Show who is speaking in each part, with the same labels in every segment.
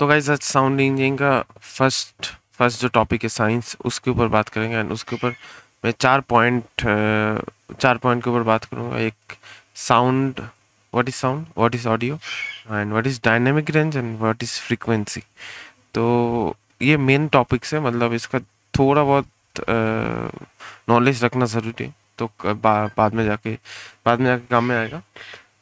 Speaker 1: तो गाइज आज sound engineering का फर्स्ट फर्स्ट जो टॉपिक है साइंस उसके ऊपर बात करेंगे एंड उसके ऊपर मैं चार पॉइंट चार पॉइंट के ऊपर बात करूँगा एक sound what is sound what is audio and what is dynamic range and what is frequency तो ये मेन टॉपिक्स है मतलब इसका थोड़ा बहुत नॉलेज रखना ज़रूरी है तो बाद में जाके बाद में जाके काम में आएगा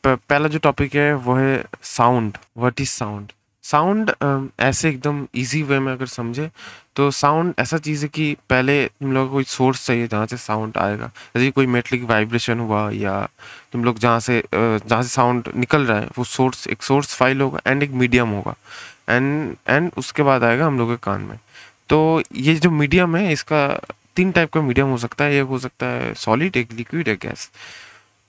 Speaker 1: पहला जो टॉपिक है वो है sound what is sound sound um, ऐसे एकदम इजी वे में अगर समझे तो साउंड ऐसा चीज़ है कि पहले तुम लोग कोई सोर्स चाहिए जहाँ से साउंड आएगा जैसे कोई मेटलिक वाइब्रेशन हुआ या तुम लोग जहाँ से जहाँ से साउंड निकल रहा है वो सोर्स एक सोर्स फाइल होगा एंड एक मीडियम होगा एंड एंड उसके बाद आएगा हम लोग के कान में तो ये जो मीडियम है इसका तीन टाइप का मीडियम हो सकता है एक हो सकता है सॉलिड एक लिक्विड एक गैस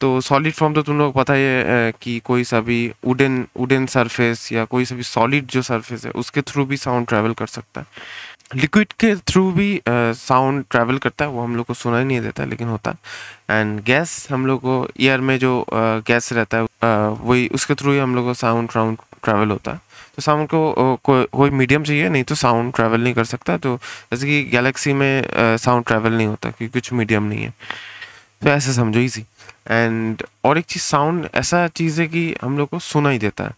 Speaker 1: तो सॉलिड फॉर्म तो तुम लोग पता ही है कि कोई सा भी वुडन वुडन सरफेस या कोई सा भी सॉलिड जो सरफेस है उसके थ्रू भी साउंड ट्रैवल कर सकता है लिक्विड के थ्रू भी साउंड uh, ट्रैवल करता है वो हम लोग को सुना ही नहीं देता लेकिन होता है एंड गैस हम लोग को ईयर में जो गैस uh, रहता है uh, वही उसके थ्रू ही हम लोग को साउंड ट्राउंड ट्रैवल होता है तो साउंड को कोई कोई मीडियम चाहिए नहीं तो साउंड ट्रैवल नहीं कर सकता तो जैसे कि गैलेक्सी में साउंड ट्रैवल नहीं होता क्योंकि कुछ मीडियम नहीं है तो ऐसे समझो इसी एंड और एक चीज़ साउंड ऐसा चीज़ है कि हम लोग को सुना ही देता है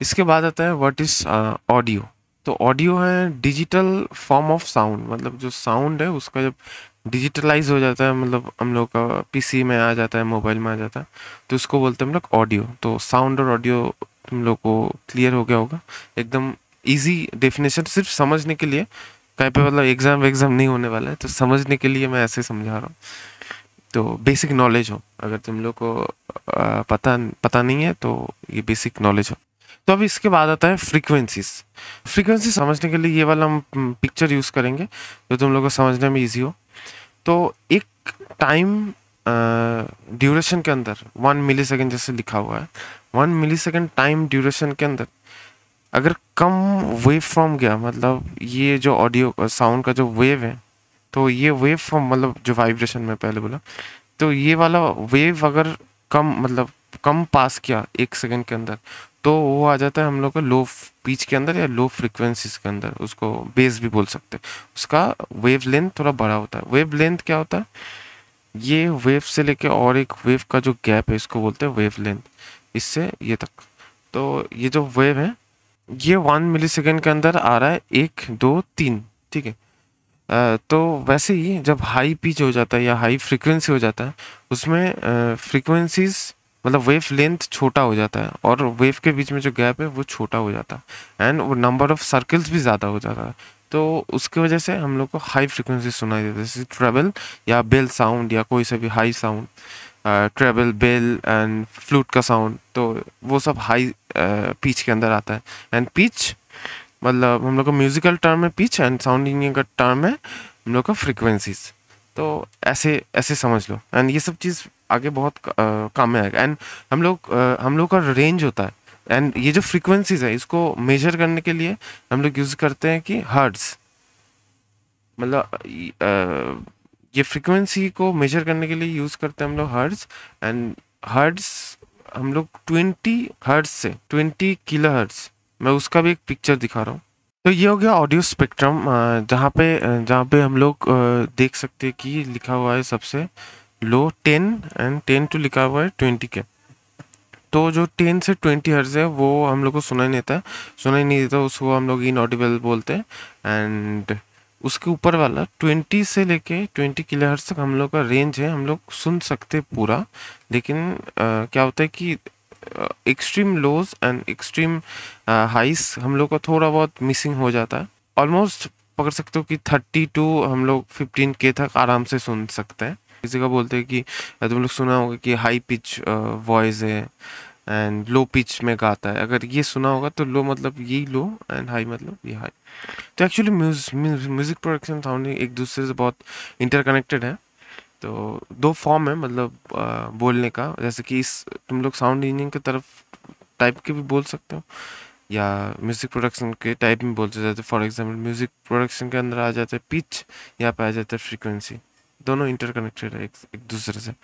Speaker 1: इसके बाद आता है व्हाट इज़ ऑडियो तो ऑडियो है डिजिटल फॉर्म ऑफ साउंड मतलब जो साउंड है उसका जब डिजिटलाइज हो जाता है मतलब हम लोग का पीसी में आ जाता है मोबाइल में आ जाता है तो उसको बोलते हैं हम लोग ऑडियो तो साउंड और ऑडियो तुम लोग को क्लियर हो गया होगा एकदम इजी डेफिनेशन सिर्फ समझने के लिए कहीं पे मतलब एग्ज़ाम वेग्जाम नहीं होने वाला है तो समझने के लिए मैं ऐसे समझा रहा हूँ तो बेसिक नॉलेज हो अगर तुम लोग को पता पता नहीं है तो ये बेसिक नॉलेज हो तो अब इसके बाद आता है फ्रीक्वेंसीज फ्रीक्वेंसी समझने के लिए ये वाला हम पिक्चर यूज़ करेंगे जो तो तुम लोग को समझने में ईजी हो तो एक टाइम ड्यूरेशन के अंदर वन मिली सेकेंड जैसे लिखा हुआ है one millisecond time duration के अंदर अगर कम वेव फॉर्म गया मतलब ये जो ऑडियो साउंड का जो वेव है तो ये वेव फॉर्म मतलब जो वाइब्रेशन में पहले बोला तो ये वाला वेव अगर कम मतलब कम पास किया एक सेकंड के अंदर तो वो आ जाता है हम लोग का लो पीच के अंदर या लो फ्रिक्वेंसीज के अंदर उसको बेस भी बोल सकते हैं उसका वेव लेंथ थोड़ा बड़ा होता है वेव लेंथ क्या होता है ये वेव से लेके और एक वेव का जो गैप है इसको बोलते हैं वेव लेंथ इससे ये तक तो ये जो वेव है ये वन मिली सेकेंड के अंदर आ रहा है एक दो तीन ठीक है तो वैसे ही जब हाई पिच हो जाता है या हाई फ्रीक्वेंसी हो जाता है उसमें फ्रीक्वेंसीज मतलब वेव लेंथ छोटा हो जाता है और वेव के बीच में जो गैप है वो छोटा हो जाता है एंड वो नंबर ऑफ सर्कल्स भी ज़्यादा हो जाता है तो उसकी वजह से हम लोग को हाई फ्रिक्वेंसी सुनाई देती है जैसे ट्रेबल या बेल साउंड या कोई सा भी high sound treble bell and flute का साउंड तो वो सब हाई पिच के अंदर आता है एंड पिच मतलब हम लोग का म्यूज़िकल टर्म है पिच एंड साउंड इंजीनियर का टर्म है हम लोग का फ्रिक्वेंसीज तो ऐसे ऐसे समझ लो एंड ये सब चीज़ आगे बहुत काम में आएगा एंड हम लोग हम लोग का रेंज होता है एंड ये जो फ्रिक्वेंसीज है इसको मेजर करने के लिए हम लोग यूज़ करते हैं कि हर्ड्स मतलब ये फ्रिक्वेंसी को मेजर करने के लिए यूज़ करते हैं हम लोग हर्ड्स एंड हर्ड्स हम लोग ट्वेंटी हर्ड्स से ट्वेंटी किलो हर्ड्स मैं उसका भी एक पिक्चर दिखा रहा हूँ तो ये हो गया ऑडियो स्पेक्ट्रम जहाँ पे जहाँ पे हम लोग देख सकते हैं कि लिखा हुआ है सबसे low ten and ten two लिखा हुआ है ट्वेंटी के तो जो टेन से ट्वेंटी हर्ज है वो हम लोग को सुनाई नहीं देता सुनाई नहीं देता उसको हम लोग इन ऑडिबल बोलते हैं एंड उसके ऊपर वाला ट्वेंटी से लेके ट्वेंटी किलो हर्ज तक हम लोग का रेंज है हम लोग सुन सकते पूरा लेकिन आ, क्या होता है कि एक्सट्रीम लोज एंड एक्सट्रीम हाइस हम लोग का थोड़ा बहुत मिसिंग हो जाता है ऑलमोस्ट पकड़ सकते हो कि थर्टी टू हम लोग फिफ्टीन के तक आराम से सुन सकते हैं किसी का बोलते हैं कि तुम लोग सुना होगा कि हाई पिच वॉइस है एंड लो पिच में गाता है अगर ये सुना होगा तो लो मतलब ये लो एंड हाई मतलब ये हाई तो एक्चुअली म्यूज़िक प्रोडक्शन साउंड एक दूसरे से बहुत इंटरकनेक्टेड है तो दो फॉर्म है मतलब आ, बोलने का जैसे कि इस तुम लोग साउंड इंजीनियरिंग की तरफ टाइप के भी बोल सकते हो या म्यूज़िक प्रोडक्शन के टाइप में बोल सकते फॉर एग्जांपल म्यूज़िक प्रोडक्शन के अंदर आ जाते पिच यहाँ पे आ जाता है फ्रिक्वेंसी दोनों इंटरकनेक्टेड है एक, एक दूसरे से